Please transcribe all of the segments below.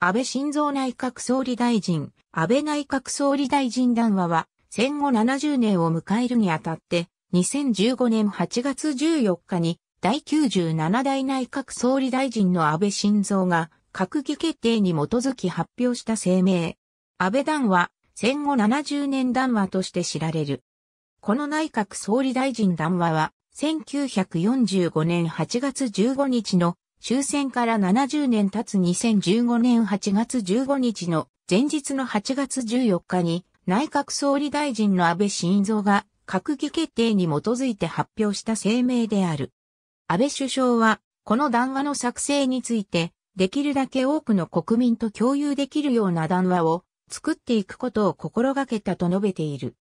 安倍晋三内閣総理大臣、安倍内閣総理大臣談話は、戦後70年を迎えるにあたって、2015年8月14日に、第97代内閣総理大臣の安倍晋三が、閣議決定に基づき発表した声明。安倍談話、戦後70年談話として知られる。この内閣総理大臣談話は、1945年8月15日の終戦から70年経つ2015年8月15日の前日の8月14日に内閣総理大臣の安倍晋三が閣議決定に基づいて発表した声明である。安倍首相はこの談話の作成についてできるだけ多くの国民と共有できるような談話を作っていくことを心がけたと述べている。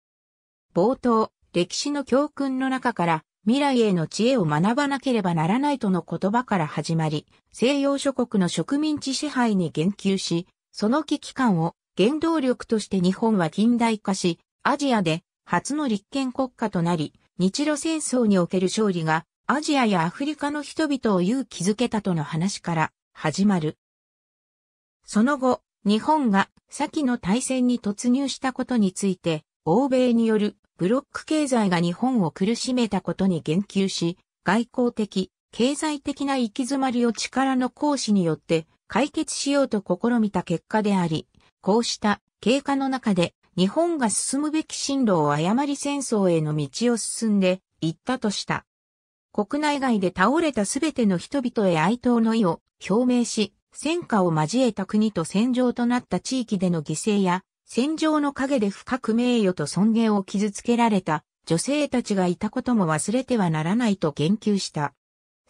冒頭、歴史の教訓の中から未来への知恵を学ばなければならないとの言葉から始まり、西洋諸国の植民地支配に言及し、その危機感を原動力として日本は近代化し、アジアで初の立憲国家となり、日露戦争における勝利がアジアやアフリカの人々を勇気づけたとの話から始まる。その後、日本が先の大戦に突入したことについて、欧米によるブロック経済が日本を苦しめたことに言及し、外交的、経済的な行き詰まりを力の行使によって解決しようと試みた結果であり、こうした経過の中で日本が進むべき進路を誤り戦争への道を進んでいったとした。国内外で倒れたすべての人々へ哀悼の意を表明し、戦火を交えた国と戦場となった地域での犠牲や戦場の陰で深く名誉と尊厳を傷つけられた女性たちがいたことも忘れてはならないと言及した。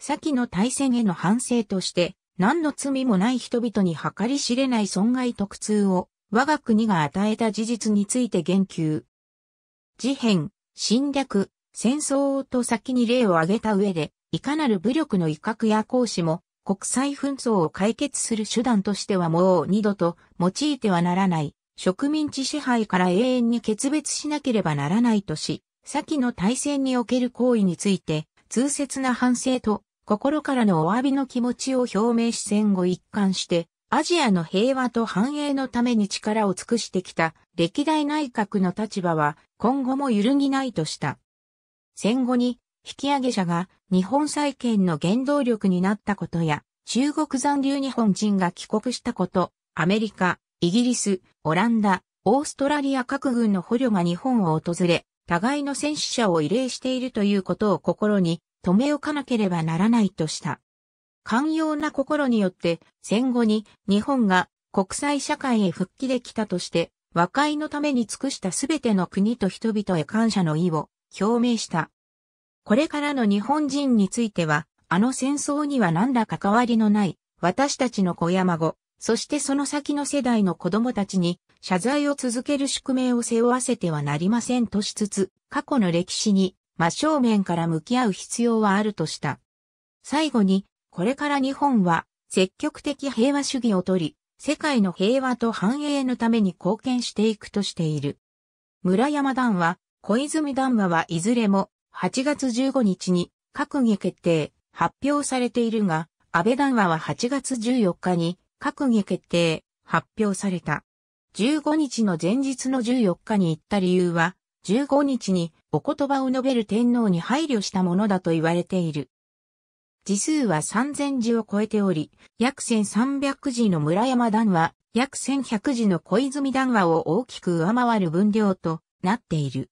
先の大戦への反省として、何の罪もない人々に計り知れない損害と苦痛を我が国が与えた事実について言及。事変、侵略、戦争と先に例を挙げた上で、いかなる武力の威嚇や行使も国際紛争を解決する手段としてはもう二度と用いてはならない植民地支配から永遠に決別しなければならないとし、先の大戦における行為について、痛切な反省と心からのお詫びの気持ちを表明し戦後一貫して、アジアの平和と繁栄のために力を尽くしてきた歴代内閣の立場は今後も揺るぎないとした。戦後に引き上げ者が日本再建の原動力になったことや中国残留日本人が帰国したこと、アメリカ、イギリス、オランダ、オーストラリア各軍の捕虜が日本を訪れ、互いの戦死者を慰霊しているということを心に留め置かなければならないとした。寛容な心によって戦後に日本が国際社会へ復帰できたとして和解のために尽くしたすべての国と人々へ感謝の意を表明した。これからの日本人については、あの戦争には何ら関わりのない、私たちの小山子。そしてその先の世代の子供たちに謝罪を続ける宿命を背負わせてはなりませんとしつつ、過去の歴史に真正面から向き合う必要はあるとした。最後に、これから日本は積極的平和主義をとり、世界の平和と繁栄のために貢献していくとしている。村山談話、小泉談話はいずれも8月15日に閣議決定、発表されているが、安倍談話は8月14日に閣議決定、発表された。15日の前日の14日に行った理由は、15日にお言葉を述べる天皇に配慮したものだと言われている。字数は3000字を超えており、約1300字の村山談話、約1100字の小泉談話を大きく上回る分量となっている。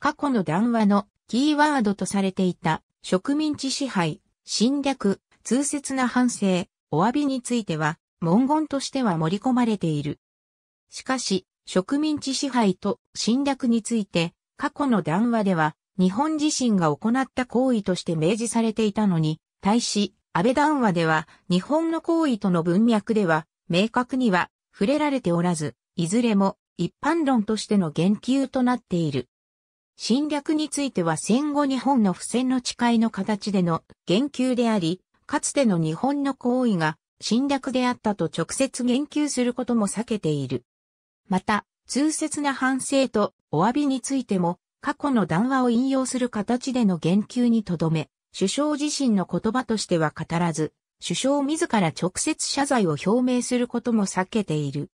過去の談話のキーワードとされていた植民地支配、侵略、通説な反省、お詫びについては、文言としては盛り込まれている。しかし、植民地支配と侵略について、過去の談話では、日本自身が行った行為として明示されていたのに、対し、安倍談話では、日本の行為との文脈では、明確には触れられておらず、いずれも一般論としての言及となっている。侵略については戦後日本の不戦の誓いの形での言及であり、かつての日本の行為が侵略であったと直接言及することも避けている。また、痛切な反省とお詫びについても、過去の談話を引用する形での言及にとどめ、首相自身の言葉としては語らず、首相自ら直接謝罪を表明することも避けている。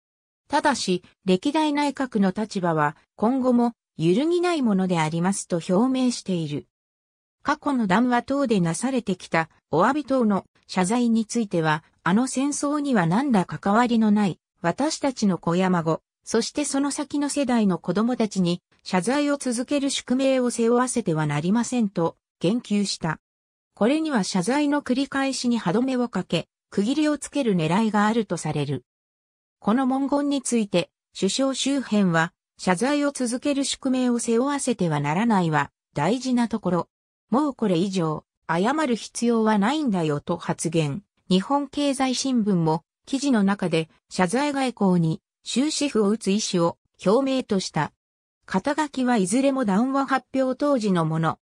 ただし、歴代内閣の立場は今後も揺るぎないものでありますと表明している。過去の談話等でなされてきたお詫び等の謝罪については、あの戦争には何ら関わりのない私たちの子や孫、そしてその先の世代の子供たちに謝罪を続ける宿命を背負わせてはなりませんと言及した。これには謝罪の繰り返しに歯止めをかけ、区切りをつける狙いがあるとされる。この文言について、首相周辺は、謝罪を続ける宿命を背負わせてはならないは、大事なところ。もうこれ以上、謝る必要はないんだよと発言。日本経済新聞も記事の中で謝罪外交に終止符を打つ意思を表明とした。肩書きはいずれも談話発表当時のもの。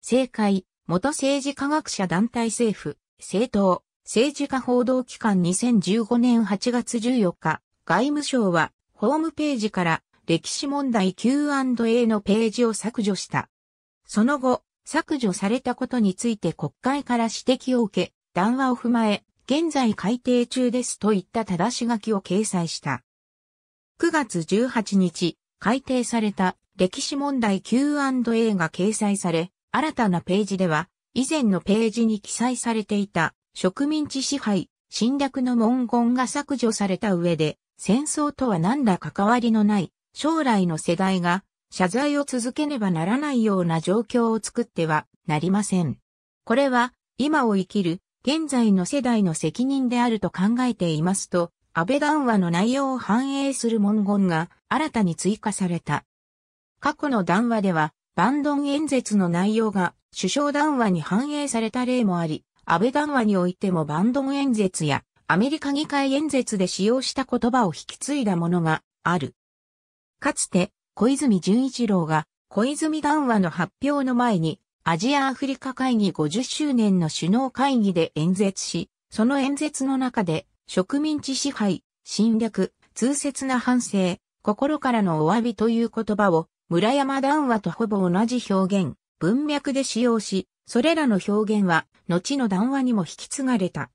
政界、元政治科学者団体政府、政党、政治家報道機関2015年8月14日、外務省はホームページから歴史問題 Q&A のページを削除した。その後、削除されたことについて国会から指摘を受け、談話を踏まえ、現在改定中ですといった正し書きを掲載した。9月18日、改定された歴史問題 Q&A が掲載され、新たなページでは、以前のページに記載されていた植民地支配、侵略の文言が削除された上で、戦争とは何ら関わりのない将来の世代が謝罪を続けねばならないような状況を作ってはなりません。これは、今を生きる、現在の世代の責任であると考えていますと、安倍談話の内容を反映する文言が新たに追加された。過去の談話では、バンドン演説の内容が首相談話に反映された例もあり、安倍談話においてもバンドン演説やアメリカ議会演説で使用した言葉を引き継いだものがある。かつて小泉純一郎が、小泉談話の発表の前に、アジア・アフリカ会議50周年の首脳会議で演説し、その演説の中で、植民地支配、侵略、痛切な反省、心からのお詫びという言葉を、村山談話とほぼ同じ表現、文脈で使用し、それらの表現は、後の談話にも引き継がれた。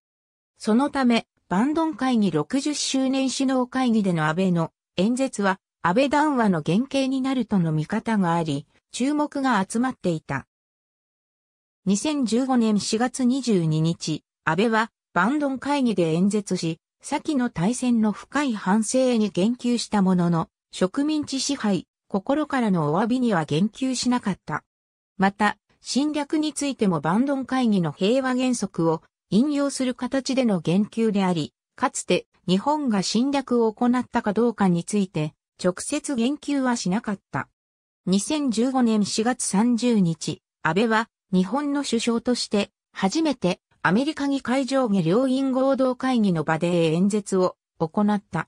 そのため、バンドン会議60周年首脳会議での安倍の演説は、安倍談話の原型になるとの見方があり、注目が集まっていた。2015年4月22日、安倍はバンドン会議で演説し、先の大戦の深い反省に言及したものの、植民地支配、心からのお詫びには言及しなかった。また、侵略についてもバンドン会議の平和原則を引用する形での言及であり、かつて日本が侵略を行ったかどうかについて、直接言及はしなかった。2015年4月30日、安倍は日本の首相として初めてアメリカ議会上下両院合同会議の場で演説を行った。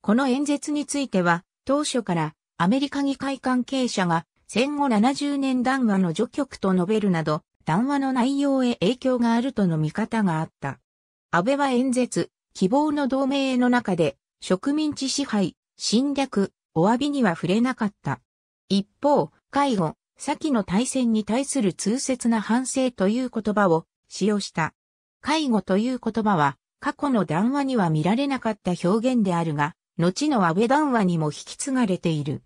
この演説については当初からアメリカ議会関係者が戦後70年談話の序曲と述べるなど談話の内容へ影響があるとの見方があった。安倍は演説、希望の同盟の中で植民地支配、侵略、お詫びには触れなかった。一方、介護、先の大戦に対する通切な反省という言葉を使用した。介護という言葉は、過去の談話には見られなかった表現であるが、後の安倍談話にも引き継がれている。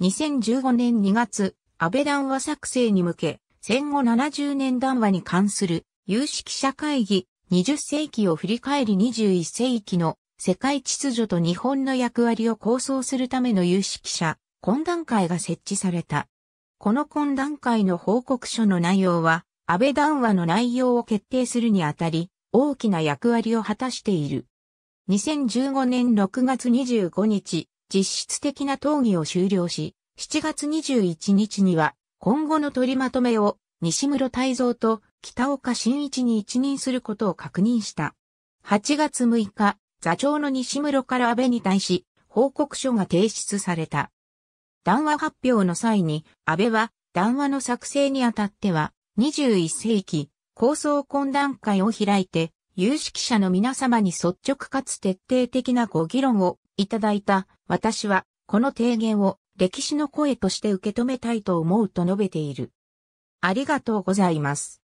2015年2月、安倍談話作成に向け、戦後70年談話に関する有識者会議20世紀を振り返り21世紀の世界秩序と日本の役割を構想するための有識者、懇談会が設置された。この懇談会の報告書の内容は、安倍談話の内容を決定するにあたり、大きな役割を果たしている。2015年6月25日、実質的な討議を終了し、7月21日には、今後の取りまとめを、西室太蔵と北岡真一に一任することを確認した。8月6日、座長の西室から安倍に対し、報告書が提出された。談話発表の際に、安倍は、談話の作成にあたっては、21世紀、構想懇談会を開いて、有識者の皆様に率直かつ徹底的なご議論をいただいた、私は、この提言を歴史の声として受け止めたいと思うと述べている。ありがとうございます。